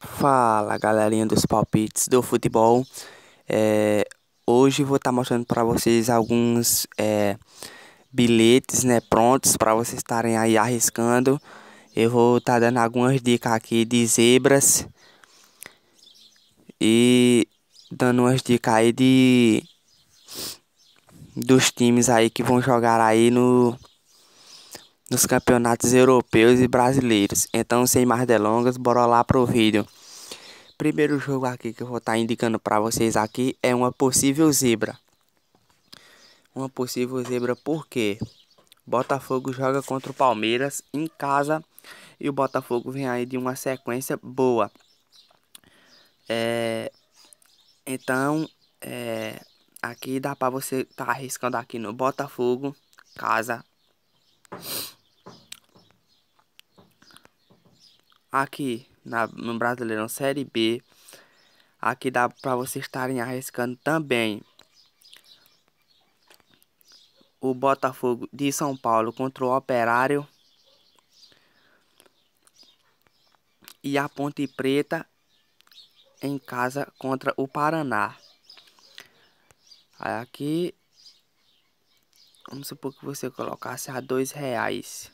Fala galerinha dos palpites do futebol. É, hoje vou estar tá mostrando para vocês alguns é, bilhetes né, prontos para vocês estarem aí arriscando. Eu vou estar tá dando algumas dicas aqui de zebras e dando umas dicas aí de dos times aí que vão jogar aí no nos campeonatos europeus e brasileiros. Então, sem mais delongas, bora lá pro vídeo. Primeiro jogo aqui que eu vou estar tá indicando para vocês aqui é uma possível zebra. Uma possível zebra por quê? Botafogo joga contra o Palmeiras em casa e o Botafogo vem aí de uma sequência boa. É, então, é, aqui dá para você estar tá arriscando aqui no Botafogo, casa aqui na, no Brasileirão Série B. Aqui dá para vocês estarem arriscando também o Botafogo de São Paulo contra o Operário. E a Ponte Preta em casa contra o Paraná. Aí aqui, vamos supor que você colocasse a dois reais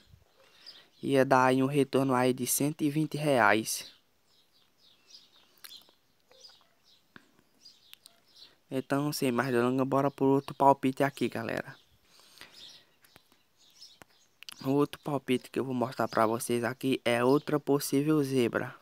ia dar aí um retorno aí de 120 reais. Então, sem mais delongas, bora por outro palpite aqui, galera. O outro palpite que eu vou mostrar pra vocês aqui é outra possível zebra.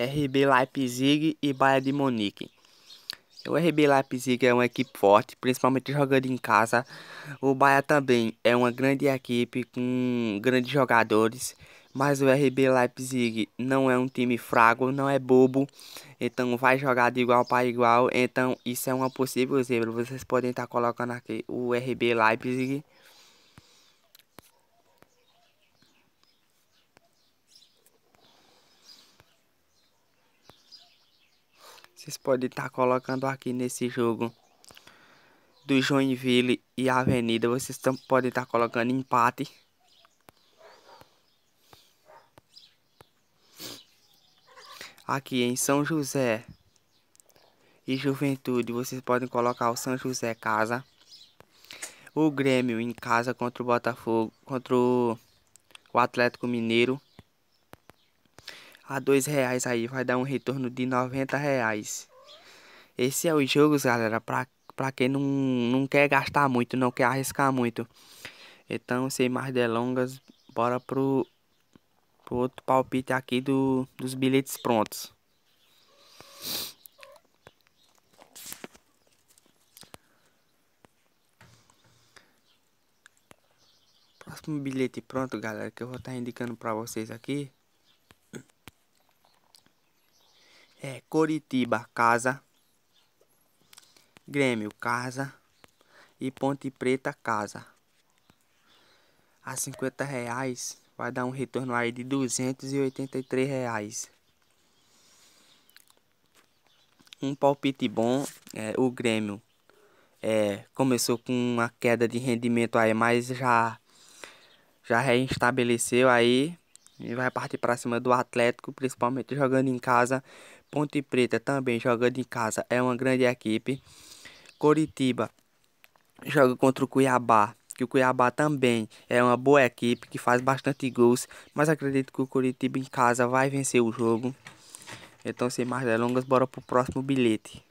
RB Leipzig e Bayern de Munique. O RB Leipzig é uma equipe forte, principalmente jogando em casa. O Bahia também é uma grande equipe com grandes jogadores, mas o RB Leipzig não é um time fraco, não é bobo, então vai jogar de igual para igual. Então isso é uma possível zebra. Vocês podem estar colocando aqui o RB Leipzig Vocês podem estar tá colocando aqui nesse jogo do Joinville e Avenida. Vocês tão, podem estar tá colocando empate. Aqui em São José e Juventude, vocês podem colocar o São José casa. O Grêmio em casa contra o Botafogo, contra o Atlético Mineiro a dois reais aí vai dar um retorno de 90 reais. Esse é os jogos, galera, para para quem não, não quer gastar muito, não quer arriscar muito. Então, sem mais delongas, bora pro, pro outro palpite aqui do, dos bilhetes prontos. Próximo bilhete pronto, galera, que eu vou estar tá indicando para vocês aqui Coritiba, casa. Grêmio, casa. E Ponte Preta, casa. A 50 reais vai dar um retorno aí de 283 reais. Um palpite bom é o Grêmio. É, começou com uma queda de rendimento aí, mas já já reestabeleceu aí e vai partir para cima do Atlético, principalmente jogando em casa. Ponte Preta também jogando em casa, é uma grande equipe. Coritiba joga contra o Cuiabá, que o Cuiabá também é uma boa equipe que faz bastante gols, mas acredito que o Curitiba em casa vai vencer o jogo. Então, sem mais delongas, bora pro próximo bilhete.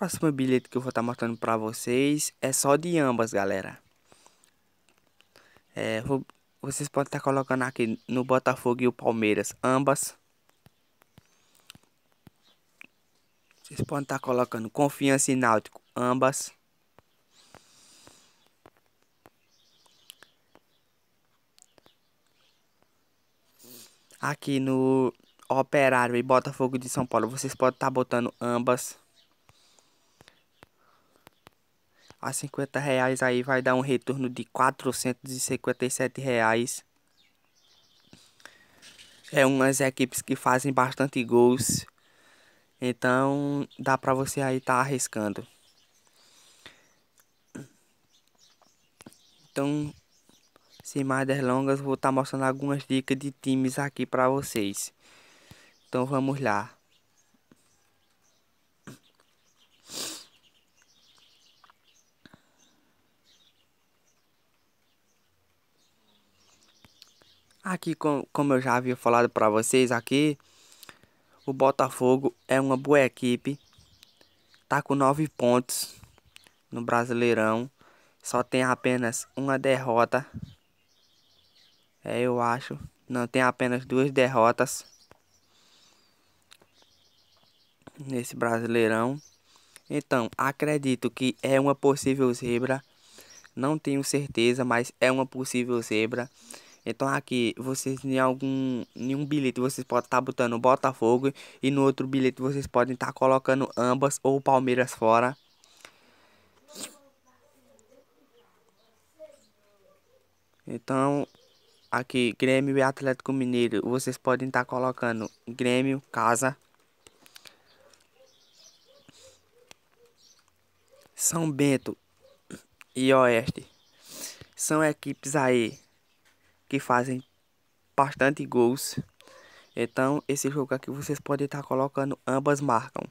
próximo bilhete que eu vou estar tá mostrando para vocês é só de ambas, galera. É, vou, vocês podem estar tá colocando aqui no Botafogo e o Palmeiras, ambas. Vocês podem estar tá colocando Confiança e Náutico, ambas. Aqui no Operário e Botafogo de São Paulo, vocês podem estar tá botando ambas. a 50 reais aí vai dar um retorno de 457 reais. É umas equipes que fazem bastante gols. Então dá para você aí estar tá arriscando. Então, sem mais delongas, vou estar tá mostrando algumas dicas de times aqui para vocês. Então vamos lá. Aqui, como eu já havia falado para vocês aqui, o Botafogo é uma boa equipe. Tá com nove pontos no Brasileirão. Só tem apenas uma derrota. É, eu acho. Não, tem apenas duas derrotas. Nesse Brasileirão. Então, acredito que é uma possível zebra. Não tenho certeza, mas é uma possível zebra. Então é aqui, vocês em algum em um bilhete vocês podem estar tá botando Botafogo e no outro bilhete vocês podem estar tá colocando ambas ou Palmeiras fora. Então, aqui Grêmio e Atlético Mineiro, vocês podem estar tá colocando Grêmio casa. São Bento e Oeste. São equipes aí que fazem bastante gols. Então, esse jogo aqui vocês podem estar colocando ambas marcam.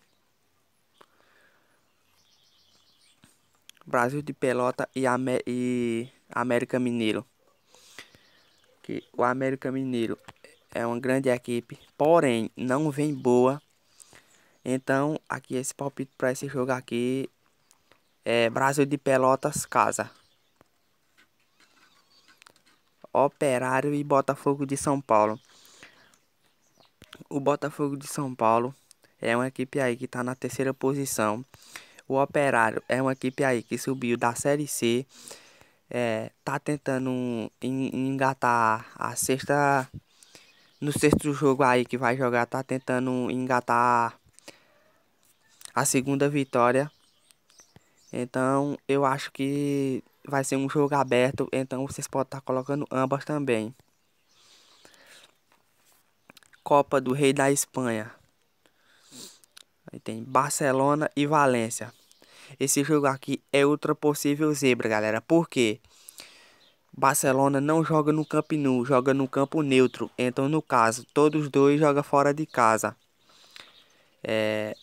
Brasil de Pelota e, e América Mineiro. Que o América Mineiro é uma grande equipe, porém não vem boa. Então, aqui esse palpite para esse jogo aqui é Brasil de Pelotas casa. Operário e Botafogo de São Paulo. O Botafogo de São Paulo é uma equipe aí que está na terceira posição. O Operário é uma equipe aí que subiu da Série C. É, tá tentando engatar a sexta. No sexto jogo aí que vai jogar, tá tentando engatar a segunda vitória. Então eu acho que vai ser um jogo aberto, então vocês podem estar colocando ambas também. Copa do Rei da Espanha. Aí tem Barcelona e Valência. Esse jogo aqui é outra possível zebra, galera. Por quê? Barcelona não joga no Camp Nou, joga no campo neutro. Então, no caso, todos dois jogam fora de casa. É,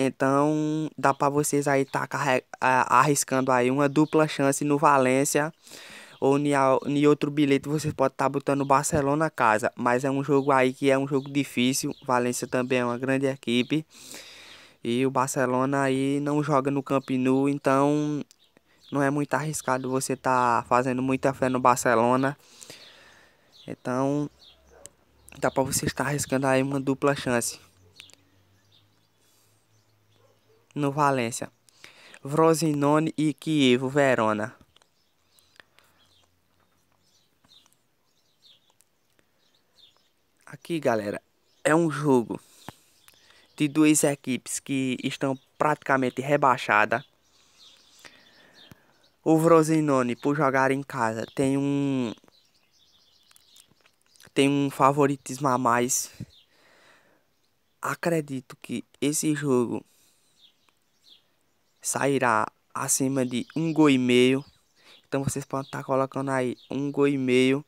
então, dá para vocês aí estar tá arriscando aí uma dupla chance no Valência ou em, outro bilhete você pode estar tá botando Barcelona casa, mas é um jogo aí que é um jogo difícil. Valência também é uma grande equipe e o Barcelona aí não joga no Camp Nou, então não é muito arriscado você estar tá fazendo muita fé no Barcelona. Então dá para você estar arriscando aí uma dupla chance. no Valência, Frosinone e Kiev, Verona. Aqui, galera, é um jogo de duas equipes que estão praticamente rebaixadas. O Frosinone, por jogar em casa, tem um tem um favoritismo a mais. Acredito que esse jogo sairá acima de um gol e meio. Então vocês podem estar colocando aí um gol e meio.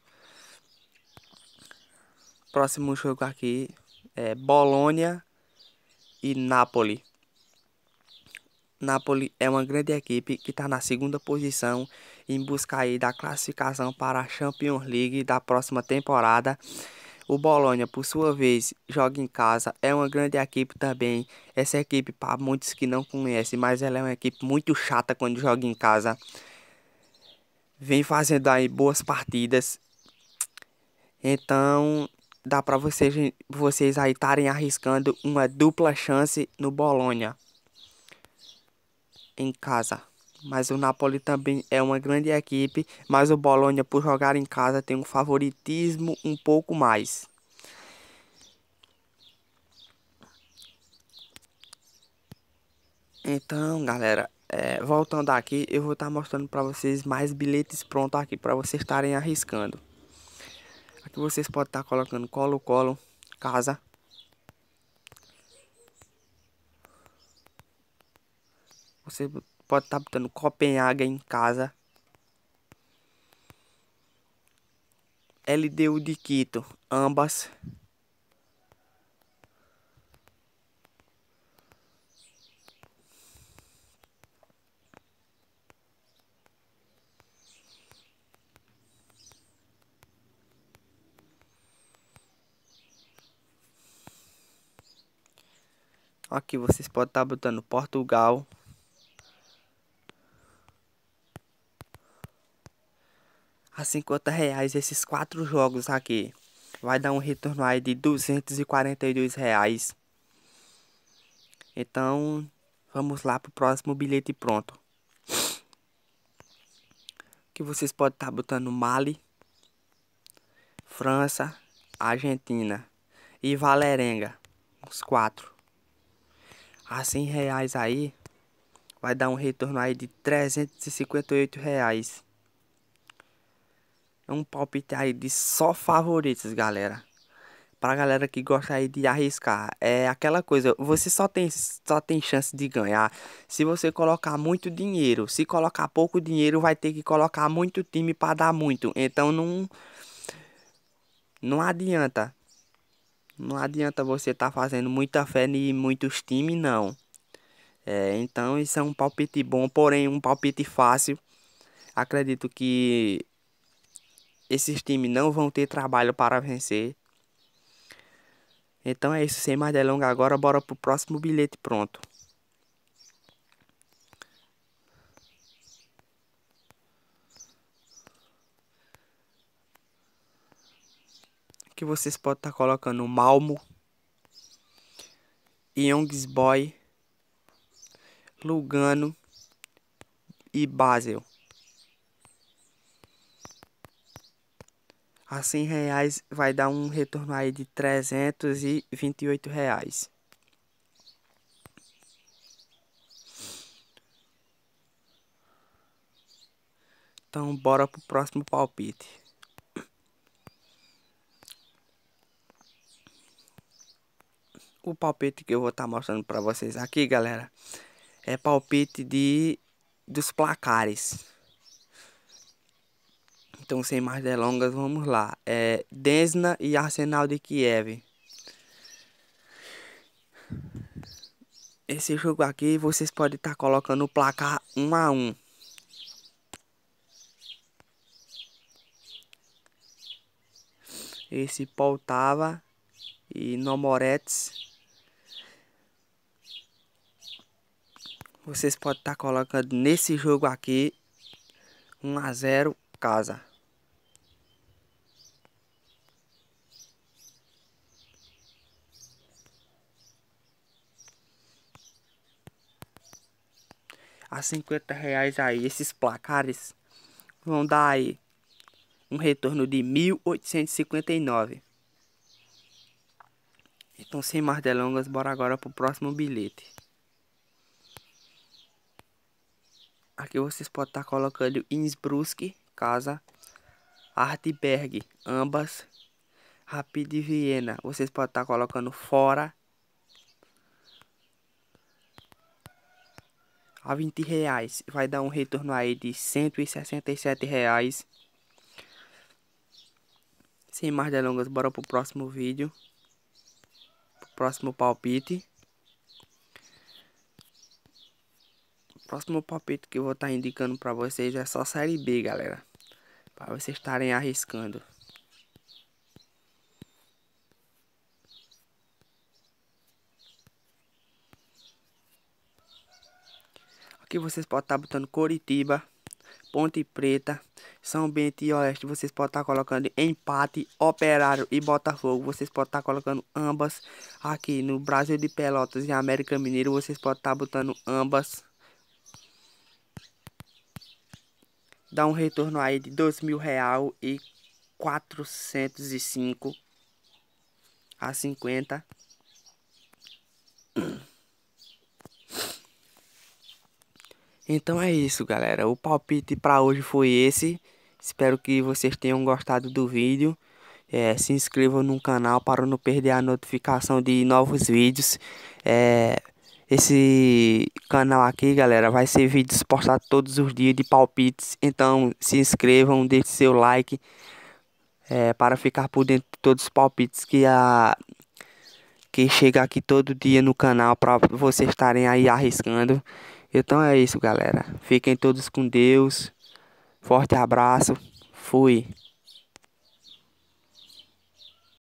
Próximo jogo aqui é Bolônia e Napoli. Napoli é uma grande equipe que está na segunda posição em busca aí da classificação para a Champions League da próxima temporada. O Bolonha, por sua vez, joga em casa, é uma grande equipe também. Essa equipe, para muitos que não conhecem, mas ela é uma equipe muito chata quando joga em casa. Vem fazendo aí boas partidas. Então, dá para vocês, vocês aí estarem arriscando uma dupla chance no Bolonha. Em casa mas o Napoli também é uma grande equipe, mas o Bolonha por jogar em casa tem um favoritismo um pouco mais. Então, galera, é, voltando aqui, eu vou estar tá mostrando para vocês mais bilhetes prontos aqui, para vocês estarem arriscando. Aqui vocês podem estar tá colocando colo-colo, casa, você pode estar tá botando Copenhaga em casa. LDU de Quito, ambas. Aqui vocês podem estar tá botando Portugal, a 50 reais esses quatro jogos aqui. Vai dar um retorno aí de 242 reais. Então, vamos lá pro próximo bilhete pronto. Que vocês podem estar tá botando Mali, França, Argentina e Valerenga. Os quatro. A 100 reais aí, vai dar um retorno aí de 358 reais. É um palpite aí de só favoritos, galera. Pra galera que gosta aí de arriscar. É aquela coisa, você só tem, só tem chance de ganhar se você colocar muito dinheiro. Se colocar pouco dinheiro, vai ter que colocar muito time para dar muito. Então não. Não adianta. Não adianta você estar tá fazendo muita fé em muitos times, não. É, então isso é um palpite bom, porém um palpite fácil. Acredito que esses times não vão ter trabalho para vencer. Então é isso, sem mais delongas agora, bora pro próximo bilhete pronto. Que vocês podem estar tá colocando Malmo, Boy, Lugano e Basel. a 100 reais vai dar um retorno aí de 328 reais. Então bora pro próximo palpite. O palpite que eu vou estar tá mostrando para vocês aqui, galera, é palpite de dos placares. Então, sem mais delongas, vamos lá. É Desna e Arsenal de Kiev. Esse jogo aqui vocês podem estar tá colocando o placar 1 a 1. Esse Poltava e Nomorets vocês podem estar tá colocando nesse jogo aqui 1 a 0 casa. a 50 reais aí. Esses placares vão dar aí um retorno de 1.859. Então, sem mais delongas, bora agora pro próximo bilhete. Aqui vocês podem estar tá colocando Innsbruck, casa, Artberg, ambas, Rapid Viena. Vocês podem estar tá colocando fora, a 20 reais vai dar um retorno aí de 167 reais sem mais delongas bora pro próximo vídeo pro próximo palpite o próximo palpite que eu vou estar tá indicando para vocês é só série B galera para vocês estarem arriscando Aqui vocês podem estar tá botando Coritiba, Ponte Preta, São Bento e Oeste. Vocês podem estar tá colocando empate, Operário e Botafogo. Vocês podem estar tá colocando ambas. Aqui no Brasil de Pelotas e América Mineiro, vocês podem estar botando ambas. Dá um retorno aí de dois mil real e 405 a 50. Então é isso, galera. O palpite para hoje foi esse. Espero que vocês tenham gostado do vídeo. É, se inscrevam no canal para não perder a notificação de novos vídeos. É, esse canal aqui, galera, vai ser vídeos postados todos os dias de palpites. Então se inscrevam, deixe seu like é, para ficar por dentro de todos os palpites que a que chega aqui todo dia no canal para vocês estarem aí arriscando. Então é isso, galera. Fiquem todos com Deus. Forte abraço. Fui.